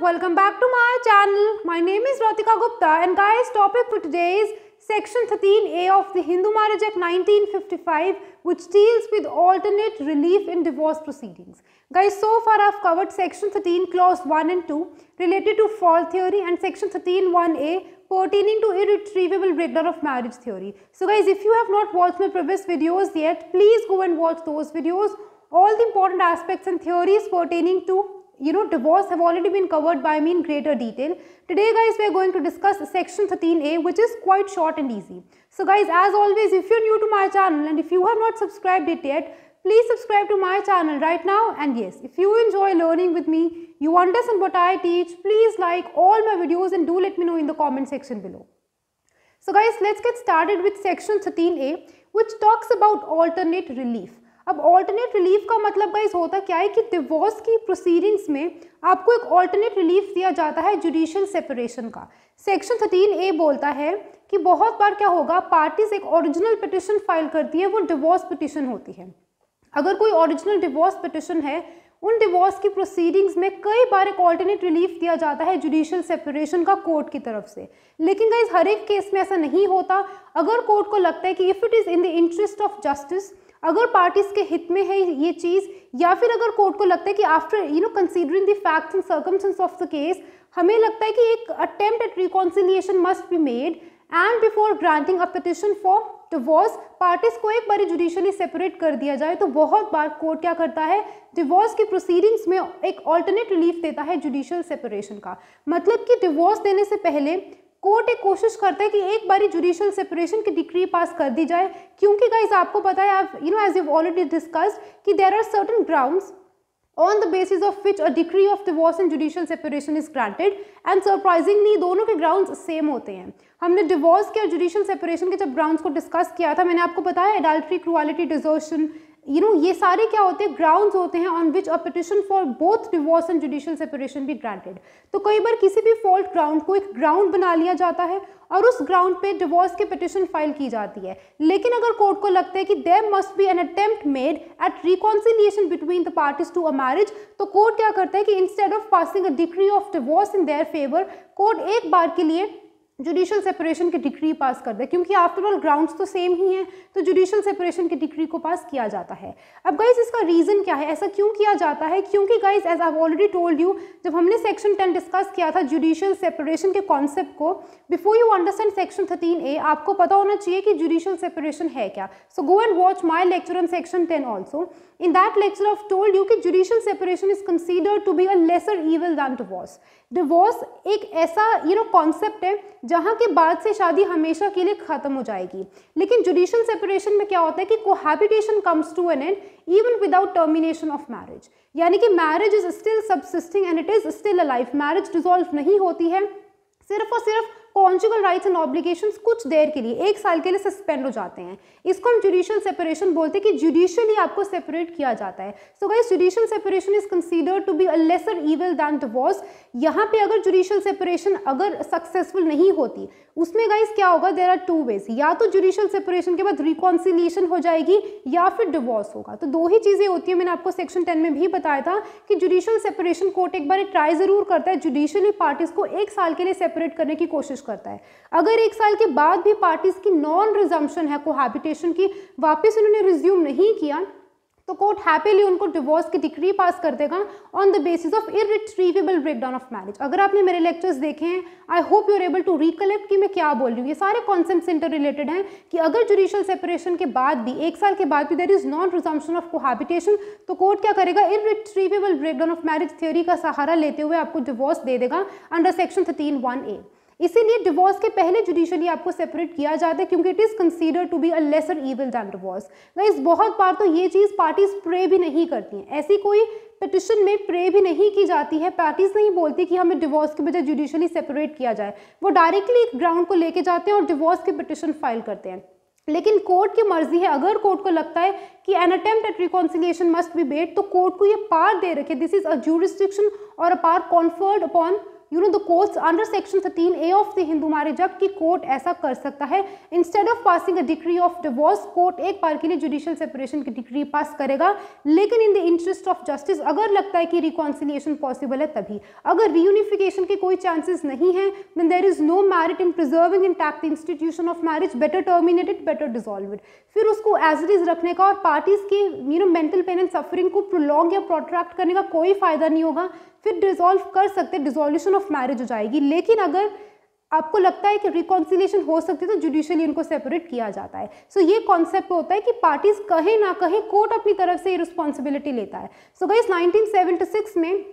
welcome back to my channel. My name is Ratika Gupta and guys topic for today is section 13A of the Hindu Marriage Act 1955 which deals with alternate relief in divorce proceedings. Guys so far I've covered section 13 clause 1 and 2 related to fault theory and section 13 1A pertaining to irretrievable breakdown of marriage theory. So guys if you have not watched my previous videos yet please go and watch those videos all the important aspects and theories pertaining to you know divorce have already been covered by me in greater detail. Today guys we are going to discuss section 13a which is quite short and easy. So guys as always if you are new to my channel and if you have not subscribed it yet please subscribe to my channel right now and yes if you enjoy learning with me you understand what I teach please like all my videos and do let me know in the comment section below. So guys let's get started with section 13a which talks about alternate relief. अब alternate relief का मतलब का होता क्या है कि divorce की proceedings में आपको एक ऑल्टरनेट रिलीफ दिया जाता है जुडिशियल सेपरेशन का सेक्शन थर्टीन ए बोलता है कि बहुत बार क्या होगा पार्टीज एक ओरिजिनल पिटिशन फाइल करती है वो डिवोर्स पिटिशन होती है अगर कोई ओरिजिनल डिवोर्स पिटिशन है उन डिवोर्स की प्रोसीडिंग्स में कई बार एक ऑल्टरनेट रिलीफ दिया जाता है जुडिशियल सेपरेशन का कोर्ट की तरफ से लेकिन गाइज हर एक केस में ऐसा नहीं होता अगर कोर्ट को लगता है कि if it is in the interest of justice अगर पार्टीज के हित में है ये चीज़ या फिर अगर कोर्ट को लगता है कि after you know considering the facts and circumstances of the case हमें लगता है कि एक attempt at reconciliation must be made and before granting a petition for divorce parties को एक बार जुडिशली सेपरेट कर दिया जाए तो बहुत बार कोर्ट क्या करता है डिवोर्स की प्रोसीडिंग्स में एक ऑल्टरनेट रिलीफ देता है जुडिशियल सेपरेशन का मतलब कि डिवोर्स देने से पहले कोर्ट एक कोशिश करता है कि एक बारी जुडिशियल सेपरेशन की डिक्री पास कर दी जाए क्योंकि गाइज आपको पता है you know as you already discuss कि there are certain grounds on the basis of which a decree of divorce and judicial separation is granted and surprisingly दोनों के ग्राउंड्स सेम होते हैं हमने डिवोर्स के और जुडिशियल सेपरेशन के जब ग्राउंड्स को डिस्कस किया था मैंने आपको बताया adultery cruelty desertion you know ये सारे क्या होते हैं ग्राउंड्स होते हैं on which a petition for both divorce and judicial separation भी ग्रांटेड तो कई बार किसी भी फॉल्ट ग्राउंड को एक ग्राउंड बना लिया जाता है और उस ग्राउंड पे डिवोर्स के पिटिशन फाइल की जाती है लेकिन अगर कोर्ट को लगता है कि there must be an attempt made at reconciliation between the parties to a marriage तो कोर्ट क्या करता है कि instead of passing a degree of divorce in their favour court एक बार के लिए जुडिशल सेपरेशन के डिग्री पास कर दे क्योंकि आफ्टर ऑल ग्राउंड्स तो सेम ही हैं तो जुडिशल सेपरेशन के डिग्री को पास किया जाता है अब गाइज इसका रीज़न क्या है ऐसा क्यों किया जाता है क्योंकि guys as I already told you जब हमने सेक्शन टेन डिस्कस किया था जुडिशल सेपरेशन के कॉन्सेप्ट को before you understand section thirteen A आपको पता होना चाहिए कि जुडिशल सेपरेशन है क्या so go and watch my lecture on section ten also in that lecture of told you कि judicial separation is considered to be a lesser evil than to was divorce एक ऐसा you know concept है जहाँ के बाद से शादी हमेशा के लिए ख़त्म हो जाएगी लेकिन जुडिशल सेपरेशन में क्या होता है कि cohabitation comes to an end even without termination of marriage यानी कि marriage is still subsisting and it is still a life marriage dissolve नहीं होती है सिर्फ और सिर्फ कॉन्जुगल राइट्स एंड ऑब्लिगेशंस कुछ देर के लिए एक साल के लिए सस्पेंड हो जाते हैं इसको हम जुडिशियल सेपरेशन बोलते हैं कि जुडिशियली आपको सेपरेट किया जाता है so guys judicial separation is considered to be a lesser evil than divorce यहाँ पे अगर जुडिशियल सेपरेशन अगर सक्सेसफुल नहीं होती उसमें गाइस क्या होगा देर आर टू वेज या तो जुडिशियल सेपरेशन के बाद रिकॉन्सिलिएशन हो जाएगी या फिर डिवोर्स होगा तो दो ही चीज़ें होती है मैंने आपको सेक्शन टेन में भी बताया था कि जुडिशियल सेपरेशन कोर्ट एक बार ट्राई ज़रूर करता है जुडिशियली पार्टीज को एक साल के लिए सेपरेट करने की कोशिश कोशिश करता है अगर एक साल के बाद भी पार्टीज की नॉन रिजम्पन है कोहैबिटेशन की वापस उन्होंने रिज्यूम नहीं किया तो कोर्ट हैप्पीली उनको डिवोर्स की डिग्री पास कर देगा on the basis of irretrievable breakdown of marriage अगर आपने मेरे लेक्चर्स देखे हैं I hope you are able to recollect कि मैं क्या बोल रही हूँ ये सारे कॉन्सेप्ट इंटर रिलेटेड हैं कि अगर जुडिशियल सेपरेशन के बाद भी एक साल के बाद भी there is non resumption of cohabitation तो कोर्ट क्या करेगा irretrievable breakdown of marriage theory का सहारा लेते हुए आपको डिवोर्स दे देगा under section thirteen one A इसीलिए डिवोर्स के पहले जुडिशली आपको सेपरेट किया जाता है क्योंकि it is consider to be a lesser evil than divorce guys बहुत बार तो ये चीज़ पार्टीज प्रे भी नहीं करती हैं ऐसी कोई पिटिशन में प्रे भी नहीं की जाती है पार्टीज नहीं बोलती कि हमें डिवोर्स के बजाय जुडिशली सेपरेट किया जाए वो डायरेक्टली एक ग्राउंड को लेके जाते हैं और डिवोर्स की पिटिशन फाइल करते हैं लेकिन कोर्ट की मर्जी है अगर कोर्ट को लगता है कि an attempt at reconciliation must be made तो कोर्ट को ये पार दे रखे दिस इज अ जूरिस्डिक्शन और a power conferred upon you know the courts under section thirteen A of the Hindu marriage act की कोर्ट ऐसा कर सकता है instead of passing a degree of divorce court एक बार के लिए जुडिशियल सेपरेशन की डिग्री पास करेगा लेकिन in the interest of justice अगर लगता है कि रिकॉन्सिलिएशन पॉसिबल है तभी अगर रीयूनिफिकेशन के कोई चांसेस नहीं है then there is no merit in preserving intact institution of marriage better terminated better dissolve फिर उसको एज इट इज रखने का और पार्टीज के you know mental pain and suffering को प्रोलॉन्ग या प्रोट्रैक्ट करने का कोई फायदा नहीं होगा फिर डिजोल्व कर सकते डिजोल्यूशन ऑफ मैरिज हो जाएगी लेकिन अगर आपको लगता है कि रिकॉन्सिलेशन हो सकती है तो जुडिशली इनको सेपरेट किया जाता है सो so, ये कॉन्सेप्ट होता है कि पार्टीज कहीं ना कहीं कोर्ट अपनी तरफ से ये रिस्पॉन्सिबिलिटी लेता है सो so, गई 1976 में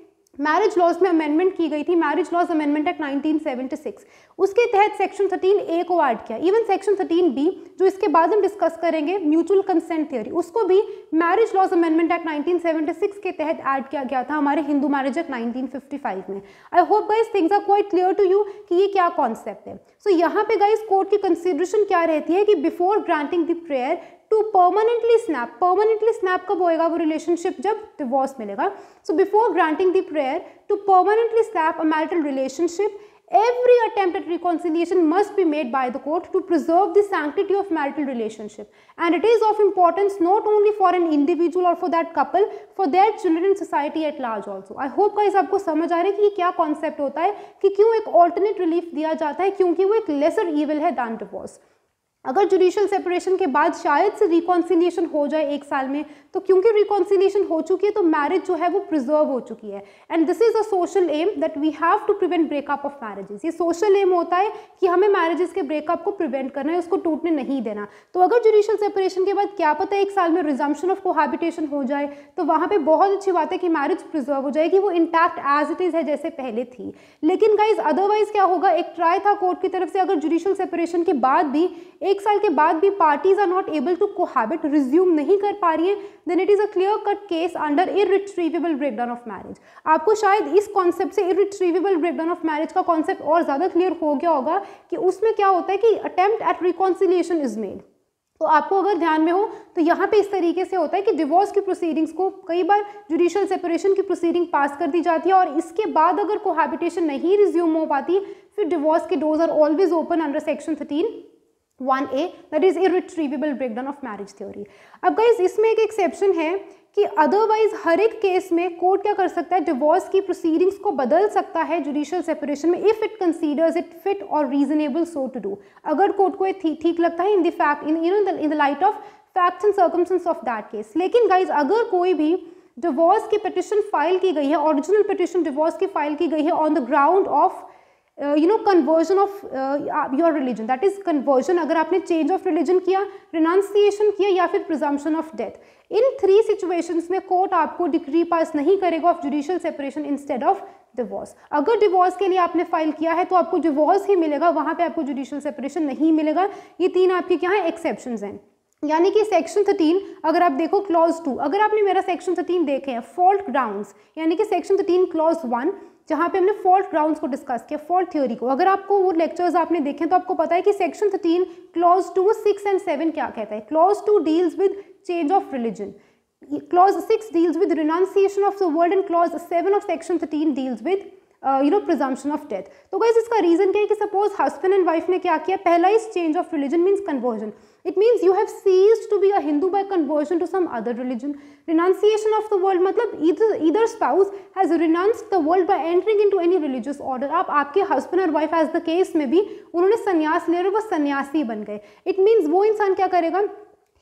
मैरिज लॉज में अमेंडमेंट की गई थी मैरिज लॉज अमेंडमेंट एक्ट 1976 उसके तहत सेक्शन 13 ए को ऐड किया इवन सेक्शन 13 बी जो इसके बाद हम डिस्कस करेंगे म्यूचुअल कंसेंट थ्योरी उसको भी मैरिज लॉज अमेंडमेंट एक्ट 1976 के तहत ऐड किया गया था हमारे हिंदू मैरिज एक्ट 1955 में I hope guys things are quite clear to you कि ये क्या कॉन्सेप्ट है सो so, यहाँ पे गाइज कोर्ट की कंसिडरेशन क्या रहती है कि before granting the prayer to permanently snap permanently snap कब होएगा वो रिलेशनशिप जब डिवोर्स मिलेगा so before granting the prayer to permanently snap a marital relationship every attempt at reconciliation must be made by the court to preserve the sanctity of marital relationship and it is of importance not only for an individual or for that couple for their children and society at large also i hope guys aapko samajh aa raha hai ki ye kya concept hota hai ki kyun ek alternate relief diya jata hai kyunki wo ek lesser evil hai than divorce अगर judicial separation के बाद शायद से reconciliation हो जाए एक साल में तो क्योंकि रिकॉन्सिलेशन हो चुकी है तो मैरिज जो है वो प्रिजर्व हो चुकी है and this is a social aim that we have to prevent breakup of marriages ये सोशल एम होता है कि हमें मैरिजेस के ब्रेकअप को प्रिवेंट करना है उसको टूटने नहीं देना तो अगर जुडिशल सेपरेशन के बाद क्या पता है एक साल में रिजम्पन ऑफ कोहाबिटेशन हो जाए तो वहाँ पर बहुत अच्छी बात है कि मैरिज प्रिजर्व हो जाएगी वो इंटैक्ट एज इट इज़ है जैसे पहले थी लेकिन गाइज अदरवाइज क्या होगा एक ट्राई था कोर्ट की तरफ से अगर जुडिशल सेपरेशन के बाद भी एक साल के बाद भी parties are not able to cohabit resume नहीं कर पा रही है then it is a clear cut case under irretrievable breakdown of marriage आपको शायद इस कॉन्सेप्ट से इरिट्रीवेबल ब्रेकडाउन ऑफ मैरिज का कॉन्सेप्ट और ज़्यादा क्लियर हो गया होगा कि उसमें क्या होता है कि attempt at reconciliation is made तो आपको अगर ध्यान में हो तो यहाँ पे इस तरीके से होता है कि डिवोर्स की प्रोसीडिंग्स को कई बार जुडिशियल सेपरेशन की प्रोसीडिंग पास कर दी जाती है और इसके बाद अगर कोहैबिटेशन नहीं रिज्यूम हो पाती फिर डिवोर्स के doors are always open under section thirteen one A that is irretrievable breakdown of marriage theory अब गाइज इसमें एक एक्सेप्शन है कि अदरवाइज हर एक केस में कोर्ट क्या कर सकता है डिवोर्स की प्रोसीडिंग्स को बदल सकता है जुडिशियल सेपरेशन में if it considers it fit और रीजनेबल सो टू डू अगर कोर्ट को ठीक लगता है in the fact in you know in the light of facts and circumstances of that case लेकिन गाइज अगर कोई भी डिवोर्स की पिटिशन फाइल की गई है ओरिजिनल पिटिशन डिवोर्स की फाइल की गई है on the ground of you know conversion of your religion that is conversion अगर आपने चेंज ऑफ रिलीजन किया रिनाउंसिएशन किया या फिर presumption of death in three situation में कोर्ट आपको डिग्री पास नहीं करेगा of judicial separation instead of divorce अगर डिवॉर्स के लिए आपने फाइल किया है तो आपको डिवॉर्स ही मिलेगा वहाँ पर आपको जुडिशियल सेपरेशन नहीं मिलेगा ये तीन आपके क्या है एक्सेप्शन हैं यानी कि सेक्शन थर्टीन अगर आप देखो क्लॉज टू अगर आपने मेरा सेक्शन थर्टीन देखे हैं फॉल्ट ग्राउंड्स यानी कि सेक्शन थर्टीन क्लॉज वन जहाँ पे हमने फॉल्ट ग्राउंड्स को डिस्कस किया फॉल्ट थ्योरी को अगर आपको वो लेक्चर्स आपने देखे तो आपको पता है कि section thirteen clause two six and seven क्या कहता है clause two deals with change of religion clause six deals with renunciation of the world and clause seven of section thirteen deals with you know presumption of death तो guys इसका reason क्या है कि suppose husband and wife ने क्या किया पहला is change of religion means conversion it means you have cease to be a Hindu by conversion to some other religion renunciation of the world मतलब इधर spouse has renounced the world by entering in to any religious order आप आपके husband और wife as the case में भी उन्होंने संन्यास ले रहे वो सन्यासी बन गए इट मीन्स वो इंसान क्या करेगा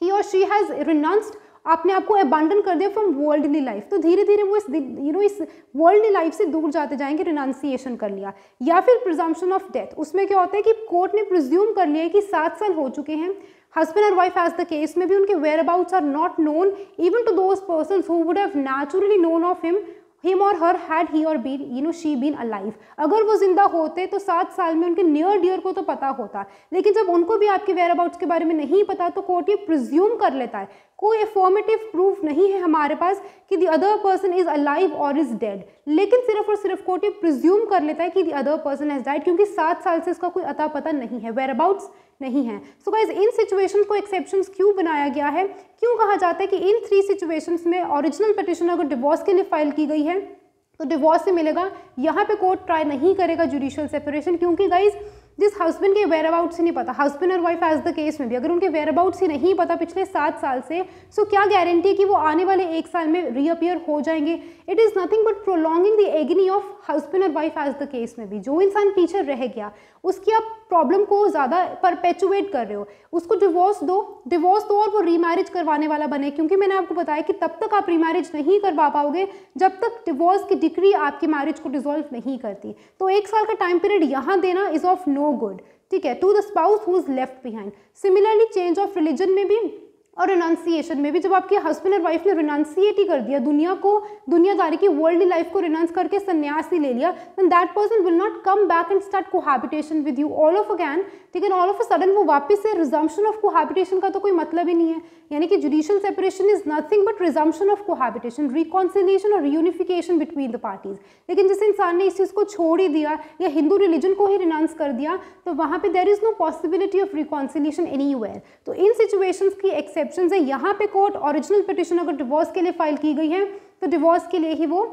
ही और शी हैज़ रिनाउंस्ड आपने आपको अबांडन कर दिया फ्रॉम वर्ल्डली लाइफ तो धीरे धीरे वो इस यू नो इस वर्ल्डली लाइफ से दूर जाते जाएंगे रिनाउंसिएशन कर लिया या फिर प्रिजम्पन ऑफ डेथ उसमें क्या होता है कि कोर्ट ने प्रिज्यूम कर लिया है कि सात साल हो चुके हैं हस्बैंड और वाइफ एज द केस में भी उनके whereabouts are not known even to those person who would have naturally known of him him और हर हैड ही और been you know she been alive अगर वो जिंदा होते तो सात साल में उनके नियर डियर को तो पता होता लेकिन जब उनको भी आपके वेयर अबाउट्स के बारे में नहीं पता तो कोर्ट ये प्रिज्यूम कर लेता है कोई एफॉर्मेटिव प्रूफ नहीं है हमारे पास कि the other person is alive और इज डेड लेकिन सिर्फ और सिर्फ कोर्ट ये प्रिज्यूम कर लेता है कि the other person has died क्योंकि सात साल से इसका कोई अता पता नहीं है वेयर अबाउट्स नहीं है सो गाइज इन सिचुएशन को एक्सेप्शन क्यों बनाया गया है क्यों कहा जाता है कि इन थ्री सिचुएशन में ओरिजिनल पिटिशन अगर डिवोर्स के लिए फाइल की गई है तो डिवोर्स से मिलेगा यहाँ पे कोर्ट ट्राई नहीं करेगा जुडिशियल सेपरेशन क्योंकि गाइज़ जिस हस्बैंड के वेयर अबाउट्स ही नहीं पता हस्बैंड और वाइफ एज द केस में भी अगर उनके वेयर अबाउट्स ही नहीं पता पिछले सात साल से सो so क्या गारंटी है कि वो आने वाले एक साल में रीअपियर हो जाएंगे it is nothing but prolonging the agony of husband और वाइफ एज द केस में भी जो इंसान पीछे रह गया उसकी आप प्रॉब्लम को ज़्यादा परपेचुएट कर रहे हो उसको डिवोर्स दो डिवोर्स दो तो और वो रीमैरिज करवाने वाला बने क्योंकि मैंने आपको बताया कि तब तक आप रीमैरिज नहीं करवा पाओगे जब तक डिवोर्स की डिग्री आपकी मैरिज को डिजोल्व नहीं करती तो एक साल का टाइम पीरियड यहाँ देना is of no no good ठीक है to the spouse who is left behind similarly change of religion में भी और रिनाउंसिएशन में भी जब आपके हस्बैंड और वाइफ ने रिनाउंसिएट ही कर दिया दुनिया को दुनियादारी की वर्ल्डली लाइफ को रिनाउंस करके संन्यास ही ले लिया then that person will not come back and start cohabitation with you all of again लेकिन ऑल ऑफ अ सडन वो वापस से रिजम्पशन ऑफ कोहैबिटेशन का तो कोई मतलब ही नहीं है यानी कि judicial separation is nothing but resumption of cohabitation reconciliation और रियूनिफिकेशन बिटवीन द पार्टीज लेकिन जिस इंसान ने इस चीज़ को छोड़ ही दिया या हिंदू रिलीजन को ही रिनाउंस कर दिया तो वहाँ पर there is no possibility of reconciliation any तो इन सिचुएशन की एक्सेप्ट एक्सेप्शन है यहाँ पे कोर्ट ओरिजिनल पिटिशन अगर डिवोर्स के लिए फाइल की गई है तो डिवोर्स के लिए ही वो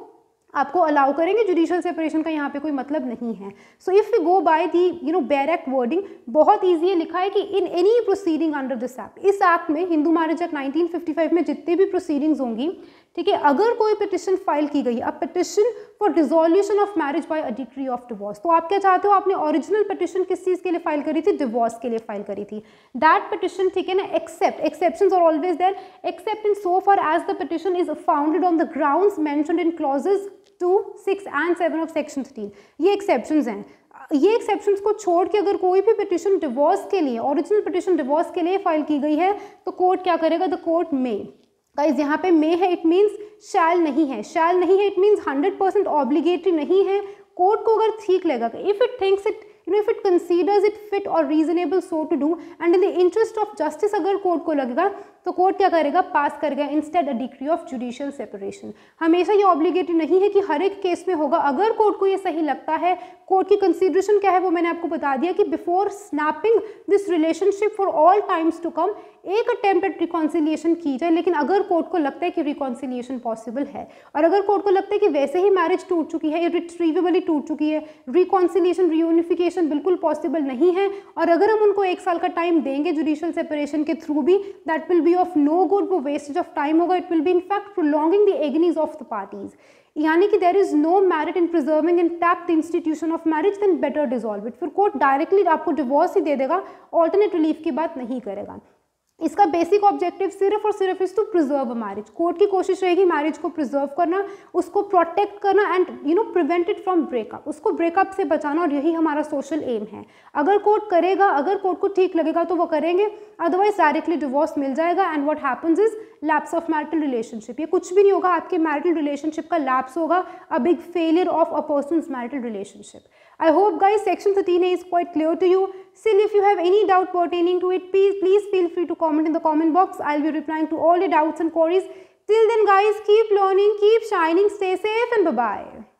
आपको अलाउ करेंगे जुडिशियल सेपरेशन का यहाँ पे कोई मतलब नहीं है so if you go by the you know bare act wording बहुत ईजी है लिखा है कि in any proceeding under this act इस एक्ट में हिंदू मैरिज एक्ट 1955 में जितने भी प्रोसीडिंग्स होंगी ठीक है अगर कोई पिटिशन फाइल की गई अब petition for dissolution of marriage by a decree of divorce तो आप क्या चाहते हो आपने ओरिजिनल पिटिशन किस चीज़ के लिए फाइल करी थी डिवोर्स के लिए फाइल करी थी दैट पिटिशन ठीक है ना except exception are always there except in so far as the petition is founded on the ground mentioned in clauses two six and seven of section thirteen ये exception हैं ये exception को छोड़ के अगर कोई भी पिटिशन डिवोर्स के लिए ओरिजिनल पिटिशन डिवोर्स के लिए फाइल की गई है तो कोर्ट क्या करेगा द कोर्ट में गाइज यहाँ पे मे है इट मीन्स शैल नहीं है शैल नहीं है it means hundred percent obligatory नहीं है कोर्ट को अगर ठीक लगेगा if it thinks it you know if it considers it fit और reasonable so to do and in the interest of justice अगर कोर्ट को लगेगा तो कोर्ट क्या करेगा पास करेगा instead a degree of judicial separation हमेशा ये ऑब्लिगेटेड नहीं है कि हर एक केस में होगा अगर कोर्ट को ये सही लगता है कोर्ट की कंसिडरेशन क्या है वो मैंने आपको बता दिया कि before snapping this relationship for all times to come एक अटेम्प्ट एट रिकॉन्सिलिएशन की जाए लेकिन अगर कोर्ट को लगता है कि रिकॉन्सिलिएशन पॉसिबल है और अगर कोर्ट को लगता है कि वैसे ही मैरिज टूट चुकी है इरिट्रीवेबली टूट चुकी है रिकॉन्सिलिएशन रियूनिफिकेशन सेपरेशन बिल्कुल पॉसिबल नहीं है और अगर हम उनको एक साल का टाइम देंगे जुडिशियल सेपरेशन के थ्रू भी that will be of no good वो वेस्टेज ऑफ टाइम होगा it will be in fact prolonging the agonies of the parties यानी कि there is no merit in preserving intact the institution of marriage then better dissolve it फिर court directly आपको divorce ही दे देगा alternate relief की बात नहीं करेगा इसका बेसिक ऑब्जेक्टिव सिर्फ और सिर्फ is to preserve a marriage court की कोशिश रहेगी मैरिज को प्रिजर्व करना उसको प्रोटेक्ट करना and you know prevent it from breakup उसको ब्रेकअप से बचाना और यही हमारा सोशल एम है अगर कोर्ट करेगा अगर कोर्ट को ठीक लगेगा तो वो करेंगे अदरवाइज डायरेक्टली डिवोर्स मिल जाएगा and what happens is lapse of marital relationship ये कुछ भी नहीं होगा आपके मैरिटल रिलेशनशिप का लैप्स होगा a big failure of a person marital relationship I hope guys section 13a is quite clear to you. Still if you have any doubt pertaining to it, please, please feel free to comment in the comment box. I'll be replying to all your doubts and queries. Till then guys, keep learning, keep shining, stay safe and bye-bye.